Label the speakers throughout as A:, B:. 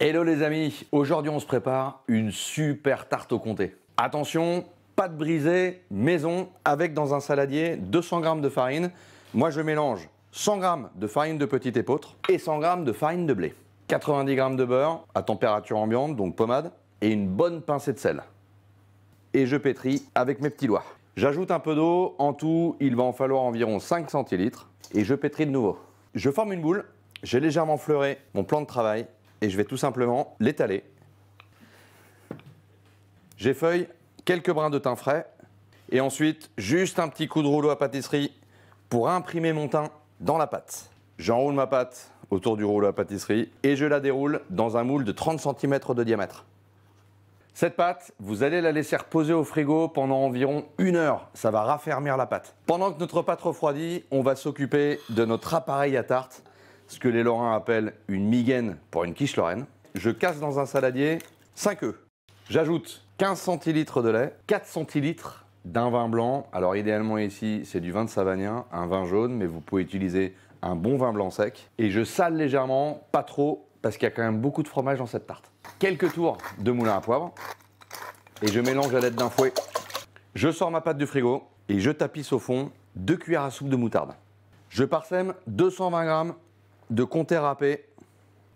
A: Hello les amis, aujourd'hui on se prépare une super tarte au comté. Attention, pâte brisée, maison, avec dans un saladier 200 g de farine. Moi je mélange 100 g de farine de petite épeautre et 100 g de farine de blé. 90 g de beurre à température ambiante, donc pommade, et une bonne pincée de sel. Et je pétris avec mes petits doigts. J'ajoute un peu d'eau, en tout il va en falloir environ 5 centilitres, et je pétris de nouveau. Je forme une boule, j'ai légèrement fleuré mon plan de travail et je vais tout simplement l'étaler. J'effeuille quelques brins de thym frais et ensuite juste un petit coup de rouleau à pâtisserie pour imprimer mon thym dans la pâte. J'enroule ma pâte autour du rouleau à pâtisserie et je la déroule dans un moule de 30 cm de diamètre. Cette pâte, vous allez la laisser reposer au frigo pendant environ une heure. Ça va raffermir la pâte. Pendant que notre pâte refroidit, on va s'occuper de notre appareil à tarte ce que les Lorrains appellent une migaine pour une quiche lorraine. Je casse dans un saladier 5 œufs. J'ajoute 15 centilitres de lait, 4 centilitres d'un vin blanc. Alors idéalement ici, c'est du vin de Savagnin, un vin jaune, mais vous pouvez utiliser un bon vin blanc sec. Et je sale légèrement, pas trop, parce qu'il y a quand même beaucoup de fromage dans cette tarte. Quelques tours de moulin à poivre. Et je mélange à l'aide d'un fouet. Je sors ma pâte du frigo et je tapisse au fond 2 cuillères à soupe de moutarde. Je parsème 220 grammes de compter râpé.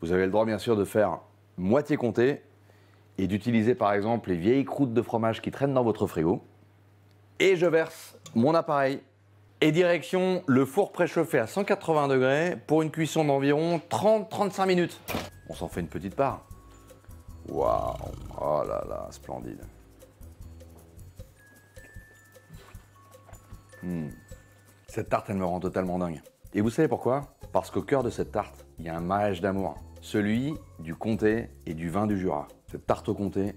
A: Vous avez le droit, bien sûr, de faire moitié comté et d'utiliser, par exemple, les vieilles croûtes de fromage qui traînent dans votre frigo. Et je verse mon appareil. Et direction le four préchauffé à 180 degrés pour une cuisson d'environ 30-35 minutes. On s'en fait une petite part. Waouh Oh là là, splendide. Hmm. Cette tarte, elle me rend totalement dingue. Et vous savez pourquoi parce qu'au cœur de cette tarte, il y a un mariage d'amour. Celui du comté et du vin du Jura. Cette tarte au comté,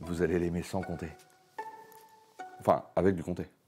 A: vous allez l'aimer sans comté. Enfin, avec du comté.